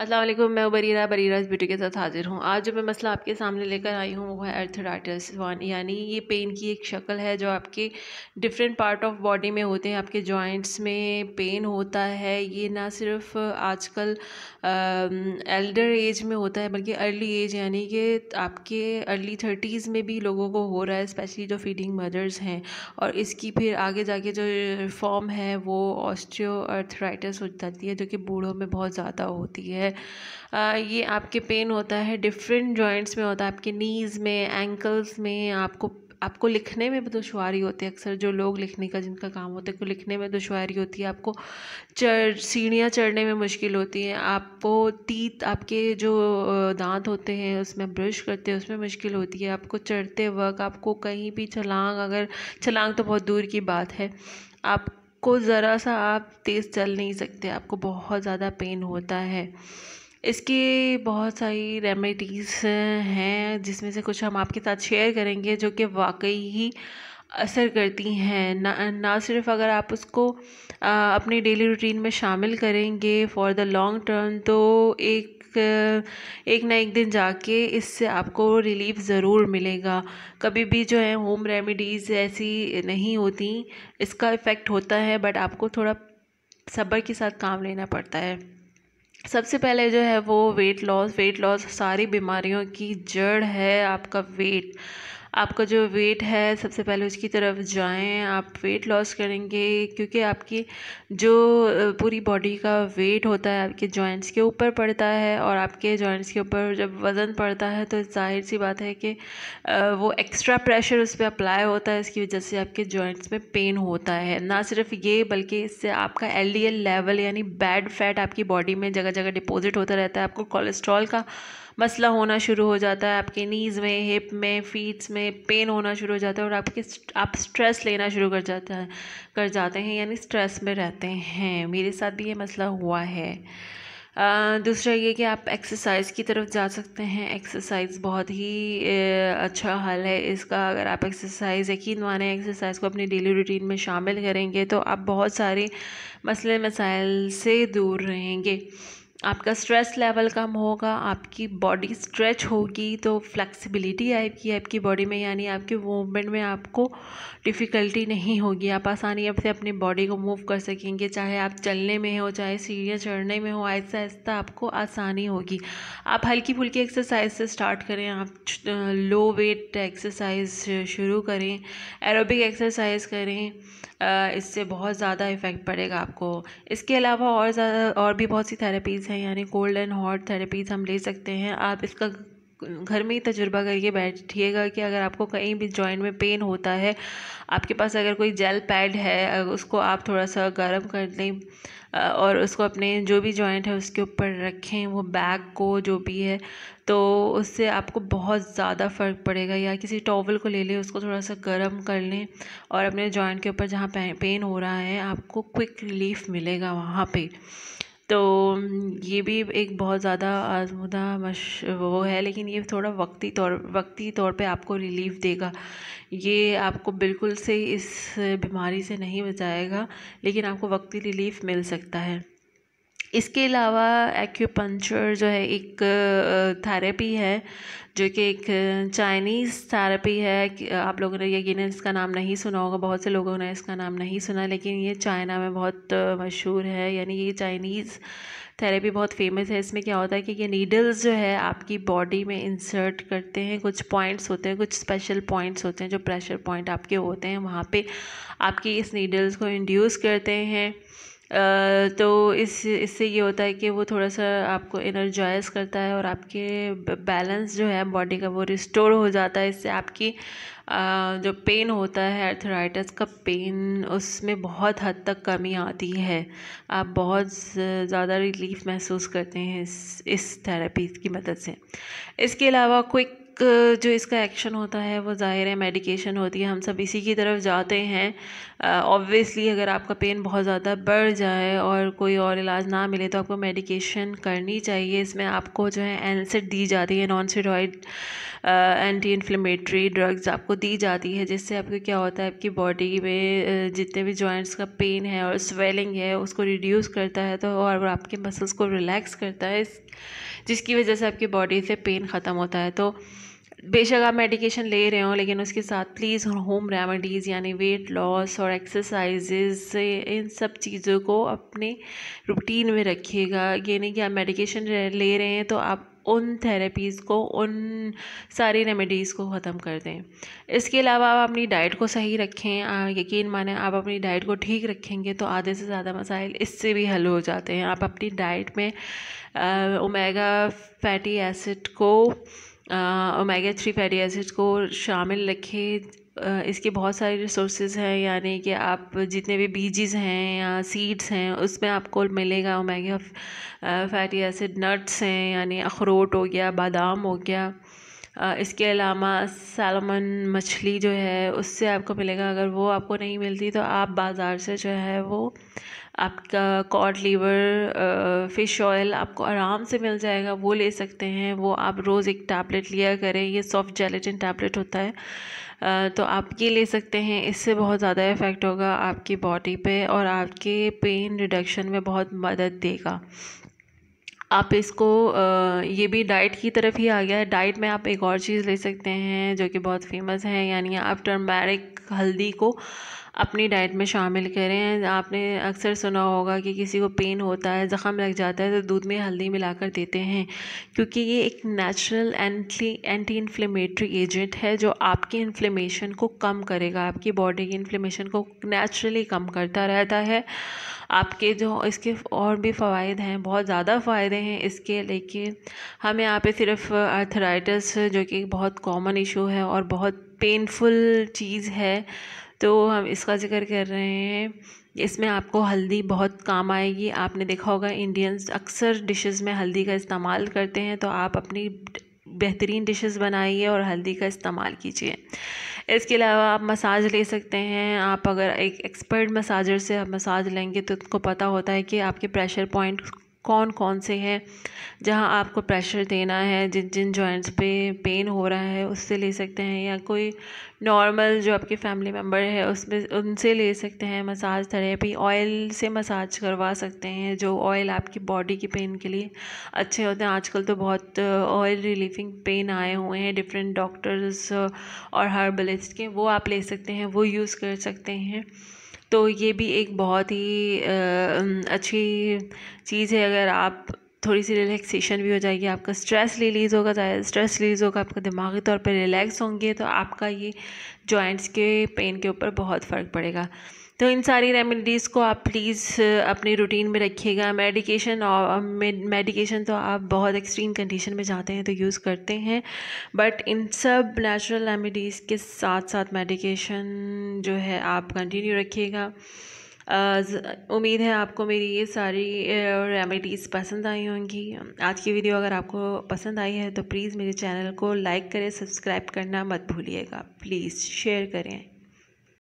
असलम मैं बरीरा बरीरा ब्यूटी के साथ हाजिर हूँ आज जो मैं मसला आपके सामने लेकर आई हूँ वो है अर्थराइटिस वन यानी ये पेन की एक शक्ल है जो आपके डिफरेंट पार्ट ऑफ बॉडी में होते हैं आपके जॉइंट्स में पेन होता है ये ना सिर्फ आजकल एल्डर एज में होता है बल्कि अर्ली एज यानी कि आपके अर्ली थर्टीज़ में भी लोगों को हो रहा है स्पेशली जो फीडिंग मदर्स हैं और इसकी फिर आगे जाके जो फॉर्म है वो ऑस्ट्रियो अर्थराइटिस हो जाती है जो कि बूढ़ों में बहुत ज़्यादा होती है है ये आपके पेन होता है डिफरेंट जॉइंट्स में होता है आपके नीज़ में एंकल्स में आपको आपको लिखने में भी दुशारी होती है अक्सर जो लोग लिखने का जिनका काम होता है को लिखने में दुशारी होती है आपको चढ़ सीढ़ियाँ चढ़ने में मुश्किल होती है आपको तीत आपके जो दांत होते हैं उसमें ब्रश करते हैं उसमें मुश्किल होती है आपको चढ़ते वक्त आपको कहीं भी छलांग अगर छलांग तो बहुत दूर की बात है आप को ज़रा सा आप तेज़ चल नहीं सकते आपको बहुत ज़्यादा पेन होता है इसकी बहुत सारी रेमेडीज़ हैं जिसमें से कुछ हम आपके साथ शेयर करेंगे जो कि वाकई ही असर करती हैं ना ना सिर्फ अगर आप उसको आ, अपने डेली रूटीन में शामिल करेंगे फॉर द लॉन्ग टर्म तो एक एक ना एक दिन जाके इससे आपको रिलीफ ज़रूर मिलेगा कभी भी जो है होम रेमेडीज़ ऐसी नहीं होती इसका इफ़ेक्ट होता है बट आपको थोड़ा सब्र के साथ काम लेना पड़ता है सबसे पहले जो है वो वेट लॉस वेट लॉस सारी बीमारियों की जड़ है आपका वेट आपका जो वेट है सबसे पहले उसकी तरफ जाएं आप वेट लॉस करेंगे क्योंकि आपकी जो पूरी बॉडी का वेट होता है आपके जॉइंट्स के ऊपर पड़ता है और आपके जॉइंट्स के ऊपर जब वज़न पड़ता है तो जाहिर सी बात है कि वो एक्स्ट्रा प्रेशर उस पर अप्लाई होता है इसकी वजह से आपके जॉइंट्स में पेन होता है ना सिर्फ ये बल्कि इससे आपका एल लेवल यानी बैड फैट आपकी बॉडी में जगह जगह डिपॉजिट होता रहता है आपको कोलेस्ट्रॉल का मसला होना शुरू हो जाता है आपके नीज़ में हिप में फीट्स में पेन होना शुरू हो जाता है और आपके आप स्ट्रेस लेना शुरू कर जाता है कर जाते हैं यानी स्ट्रेस में रहते हैं मेरे साथ भी ये मसला हुआ है दूसरा ये कि आप एक्सरसाइज की तरफ जा सकते हैं एक्सरसाइज बहुत ही अच्छा हल है इसका अगर आप एक्सरसाइज यकीन माने एक्सरसाइज को अपनी डेली रूटीन में शामिल करेंगे तो आप बहुत सारे मसले मसाइल से दूर रहेंगे आपका स्ट्रेस लेवल कम होगा आपकी बॉडी स्ट्रेच होगी तो फ्लेक्सिबिलिटी आएगी आपकी बॉडी में यानी आपके मूवमेंट में आपको डिफ़िकल्टी नहीं होगी आप आसानी से अपनी बॉडी को मूव कर सकेंगे चाहे आप चलने में हो चाहे सीढ़ियाँ चढ़ने में हो ऐसा ऐसा आपको आसानी होगी आप हल्की फुल्की एक्सरसाइज से स्टार्ट करें आप लो वेट एक्सरसाइज शुरू करें एरोबिक एक्सरसाइज करें इससे बहुत ज़्यादा इफ़ेक्ट पड़ेगा आपको इसके अलावा और ज़्यादा और भी बहुत सी थेरेपीज़ थेरेपीज़ हैं यानी कोल्ड एंड हॉट थेरेपीज़ हम ले सकते हैं आप इसका घर में ही तजुर्बा करके बैठिएगा कि अगर आपको कहीं भी जॉइंट में पेन होता है आपके पास अगर कोई जेल पैड है उसको आप थोड़ा सा गर्म कर लें और उसको अपने जो भी जॉइंट है उसके ऊपर रखें वो बैग को जो भी है तो उससे आपको बहुत ज़्यादा फ़र्क पड़ेगा या किसी टॉवल को ले लें उसको थोड़ा सा गर्म कर लें और अपने जॉइंट के ऊपर जहाँ पेन हो रहा है आपको क्विक रिलीफ मिलेगा वहाँ पर तो ये भी एक बहुत ज़्यादा आजमदा मश वो है लेकिन ये थोड़ा वक्ती तौर वक्ती तौर पे आपको रिलीफ़ देगा ये आपको बिल्कुल से इस बीमारी से नहीं बचाएगा लेकिन आपको वक्ती रिलीफ़ मिल सकता है इसके अलावा एक्यूपंचर जो है एक थेरेपी है जो कि एक चाइनीज़ थेरेपी है आप लोगों ने यकीन इसका नाम नहीं सुना होगा बहुत से लोगों ने इसका नाम नहीं सुना लेकिन ये चाइना में बहुत मशहूर है यानी ये चाइनीज़ थेरेपी बहुत फेमस है इसमें क्या होता है कि ये नीडल्स जो है आपकी बॉडी में इंसर्ट करते हैं कुछ पॉइंट्स होते हैं कुछ स्पेशल पॉइंट्स होते हैं जो प्रेशर पॉइंट आपके होते हैं वहाँ पर आपकी इस नीडल्स को इंड्यूस करते हैं तो इस इससे ये होता है कि वो थोड़ा सा आपको इनर्जाइज करता है और आपके बैलेंस जो है बॉडी का वो रिस्टोर हो जाता है इससे आपकी जो पेन होता है अर्थराइटिस का पेन उसमें बहुत हद तक कमी आती है आप बहुत ज़्यादा रिलीफ महसूस करते हैं इस इस थेरेपी की मदद से इसके अलावा क्विक जो इसका एक्शन होता है वो ज़ाहिर है मेडिकेशन होती है हम सब इसी की तरफ जाते हैं ऑब्वियसली अगर आपका पेन बहुत ज़्यादा बढ़ जाए और कोई और इलाज ना मिले तो आपको मेडिकेशन करनी चाहिए इसमें आपको जो है एनसेट दी जाती है non steroid anti inflammatory drugs आपको दी जाती है जिससे आपको क्या होता है आपकी बॉडी में जितने भी जॉइंट्स का पेन है और स्वेलिंग है उसको रिड्यूस करता है तो और आपके मसल्स को रिलैक्स करता है जिसकी वजह से आपकी बॉडी से पेन ख़त्म होता है तो बेशक आप मेडिकेशन ले रहे हो लेकिन उसके साथ प्लीज़ होम रेमेडीज़ यानी वेट लॉस और एक्सरसाइजेज इन सब चीज़ों को अपने रूटीन में रखिएगा यानी कि आप मेडिकेशन ले रहे हैं तो आप उन थेरेपीज़ को उन सारी रेमेडीज़ को ख़त्म कर दें इसके अलावा आप अपनी डाइट को सही रखें यकीन माने आप अपनी डाइट को ठीक रखेंगे तो आधे से ज़्यादा मसाइल इससे भी हल हो जाते हैं आप अपनी डाइट में ओमेगा फैटी एसिड को ओमेगा थ्री फैटी एसिड्स को शामिल रखे इसके बहुत सारे रिसोर्सेज हैं यानी कि आप जितने भी बीजीज हैं या सीड्स हैं उसमें आपको मिलेगा ओमेगा फैटी एसिड नट्स हैं यानी अखरोट हो गया बादाम हो गया इसके अलावा सालमन मछली जो है उससे आपको मिलेगा अगर वो आपको नहीं मिलती तो आप बाज़ार से जो है वो आपका कॉड लीवर फ़िश ऑयल आपको आराम से मिल जाएगा वो ले सकते हैं वो आप रोज़ एक टैबलेट लिया करें ये सॉफ्ट जेलेटिन टैबलेट होता है तो आप ये ले सकते हैं इससे बहुत ज़्यादा इफ़ेक्ट होगा आपकी बॉडी पे और आपके पेन रिडक्शन में बहुत मदद देगा आप इसको ये भी डाइट की तरफ ही आ गया है डाइट में आप एक और चीज़ ले सकते हैं जो कि बहुत फेमस है यानी आप टर्मेरिक हल्दी को अपनी डाइट में शामिल करें आपने अक्सर सुना होगा कि किसी को पेन होता है ज़ख़म लग जाता है तो दूध में हल्दी मिलाकर देते हैं क्योंकि ये एक natural anti anti inflammatory agent है जो आपकी इन्फ्लेमेशन को कम करेगा आपकी बॉडी की इन्फ्लेमेशन को नेचुरली कम करता रहता है आपके जो इसके और भी फ़वाद हैं बहुत ज़्यादा फ़ायदे हैं इसके लेकिन हमें यहाँ पे सिर्फ अर्थराइटिस जो कि बहुत कॉमन इशू है और बहुत पेनफुल चीज़ है तो हम इसका ज़िक्र कर रहे हैं इसमें आपको हल्दी बहुत काम आएगी आपने देखा होगा इंडियंस अक्सर डिशेस में हल्दी का इस्तेमाल करते हैं तो आप अपनी बेहतरीन डिशेस बनाइए और हल्दी का इस्तेमाल कीजिए इसके अलावा आप मसाज ले सकते हैं आप अगर एक एक्सपर्ट मसाजर से आप मसाज लेंगे तो उनको पता होता है कि आपके प्रेशर पॉइंट कौन कौन से हैं जहाँ आपको प्रेशर देना है जिन जिन जॉइंट्स पे पेन हो रहा है उससे ले सकते हैं या कोई नॉर्मल जो आपके फैमिली मेम्बर है उसमें उनसे ले सकते हैं मसाज थेरेपी ऑयल से मसाज करवा सकते हैं जो ऑयल आपकी बॉडी की पेन के लिए अच्छे होते हैं आजकल तो बहुत ऑयल रिलीफिंग पेन आए हुए हैं डिफरेंट डॉक्टर्स uh, और हर्बलिस्ट के वो आप ले सकते हैं वो यूज़ कर सकते हैं तो ये भी एक बहुत ही अच्छी चीज़ है अगर आप थोड़ी सी रिलैक्सेशन भी हो जाएगी आपका स्ट्रेस रिलीज़ होगा ज़्यादा स्ट्रेस रिलीज़ होगा आपका दिमागी तौर पर रिलैक्स होंगे तो आपका ये जॉइंट्स के पेन के ऊपर बहुत फ़र्क पड़ेगा तो इन सारी रेमेडीज़ को आप प्लीज़ अपनी रूटीन में रखिएगा मेडिकेशन और मेडिकेशन तो आप बहुत एक्सट्रीम कंडीशन में जाते हैं तो यूज़ करते हैं बट इन सब नेचुरल रेमेडीज़ के साथ साथ मेडिकेशन जो है आप कंटिन्यू रखिएगा उम्मीद है आपको मेरी ये सारी रेमेडीज़ पसंद आई होंगी आज की वीडियो अगर आपको पसंद आई है तो प्लीज़ मेरे चैनल को लाइक करें सब्सक्राइब करना मत भूलिएगा प्लीज़ शेयर करें